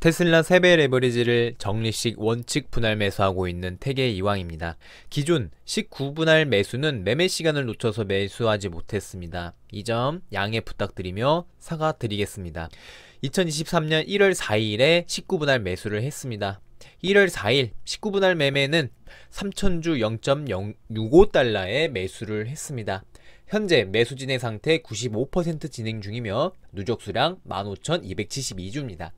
테슬라 3배 레버리지를 정리식 원칙 분할 매수하고 있는 태계 이왕입니다. 기존 19분할 매수는 매매 시간을 놓쳐서 매수하지 못했습니다. 이 점 양해 부탁드리며 사과드리겠습니다. 2023년 1월 4일에 19분할 매수를 했습니다. 1월 4일 19분할 매매는 3천주 0.065달러에 매수를 했습니다. 현재 매수 진행 상태 95% 진행 중이며 누적 수량 15,272주입니다.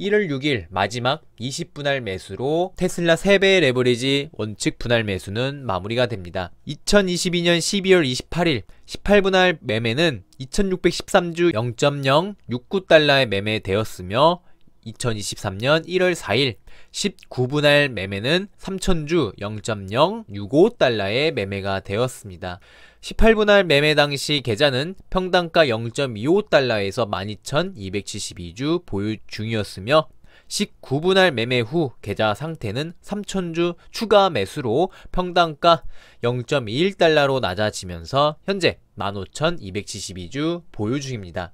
1월 6일 마지막 20분할 매수로 테슬라 3배의 레버리지 원칙 분할 매수는 마무리가 됩니다. 2022년 12월 28일 18분할 매매는 2613주 0.069달러에 매매되었으며 2023년 1월 4일 19분할 매매는 3천주 0.065달러의 매매가 되었습니다. 18분할 매매 당시 계좌는 평당가 0.25달러에서 12,272주 보유 중이었으며 19분할 매매 후 계좌 상태는 3천주 추가 매수로 평당가 0.21달러로 낮아지면서 현재 15,272주 보유 중입니다.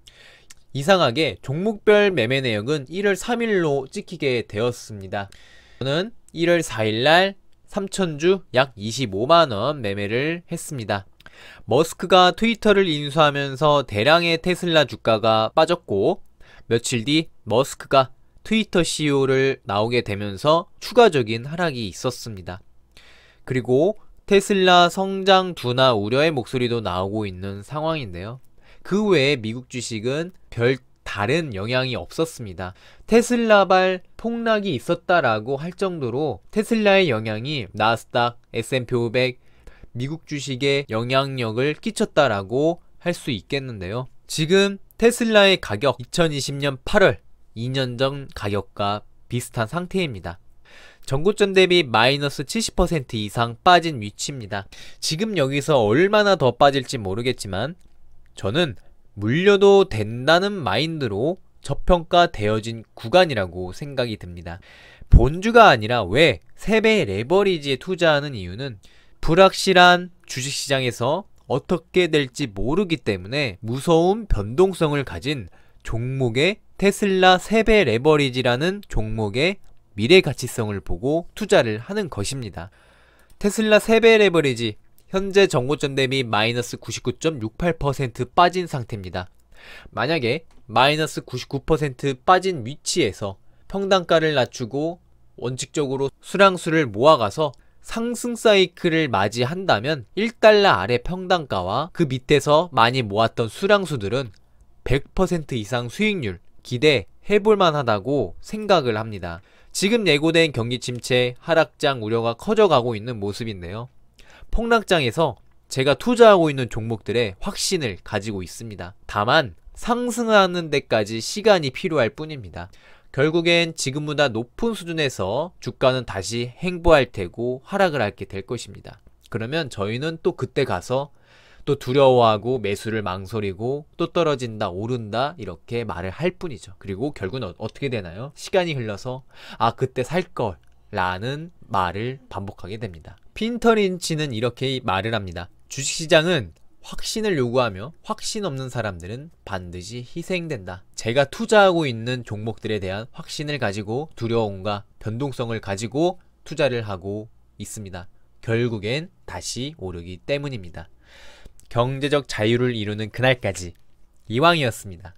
이상하게 종목별 매매 내역은 1월 3일로 찍히게 되었습니다. 저는 1월 4일날 3천주 약 25만원 매매를 했습니다. 머스크가 트위터를 인수하면서 대량의 테슬라 주가가 빠졌고 며칠 뒤 머스크가 트위터 CEO를 나오게 되면서 추가적인 하락이 있었습니다. 그리고 테슬라 성장 둔화 우려의 목소리도 나오고 있는 상황인데요. 그 외에 미국 주식은 별 다른 영향이 없었습니다. 테슬라발 폭락이 있었다라고 할 정도로 테슬라의 영향이 나스닥, S&P 500, 미국 주식에 영향력을 끼쳤다라고 할 수 있겠는데요. 지금 테슬라의 가격 2020년 8월 2년 전 가격과 비슷한 상태입니다. 전고점 대비 마이너스 70% 이상 빠진 위치입니다. 지금 여기서 얼마나 더 빠질지 모르겠지만 저는 물려도 된다는 마인드로 저평가되어진 구간이라고 생각이 듭니다. 본주가 아니라 왜3배 레버리지에 투자하는 이유는 불확실한 주식시장에서 어떻게 될지 모르기 때문에 무서운 변동성을 가진 종목의 테슬라 3배 레버리지라는 종목의 미래 가치성을 보고 투자를 하는 것입니다. 테슬라 3배 레버리지 현재 정고점 대비 마이너스 99.68% 빠진 상태입니다. 만약에 마이너스 99% 빠진 위치에서 평단가를 낮추고 원칙적으로 수량수를 모아가서 상승 사이클을 맞이한다면 1달러 아래 평단가와 그 밑에서 많이 모았던 수량수들은 100% 이상 수익률 기대해볼만 하다고 생각을 합니다. 지금 예고된 경기 침체, 하락장 우려가 커져가고 있는 모습인데요. 폭락장에서 제가 투자하고 있는 종목들의 확신을 가지고 있습니다. 다만 상승하는 데까지 시간이 필요할 뿐입니다. 결국엔 지금보다 높은 수준에서 주가는 다시 행보할 테고 하락을 하게 될 것입니다. 그러면 저희는 또 그때 가서 또 두려워하고 매수를 망설이고 또 떨어진다 오른다 이렇게 말을 할 뿐이죠. 그리고 결국은 어, 떻게 되나요? 시간이 흘러서 아 그때 살걸 라는 말을 반복하게 됩니다. 핀터린치는 이렇게 말을 합니다. 주식시장은 확신을 요구하며 확신 없는 사람들은 반드시 희생된다. 제가 투자하고 있는 종목들에 대한 확신을 가지고 두려움과 변동성을 가지고 투자를 하고 있습니다. 결국엔 다시 오르기 때문입니다. 경제적 자유를 이루는 그날까지 이왕이었습니다.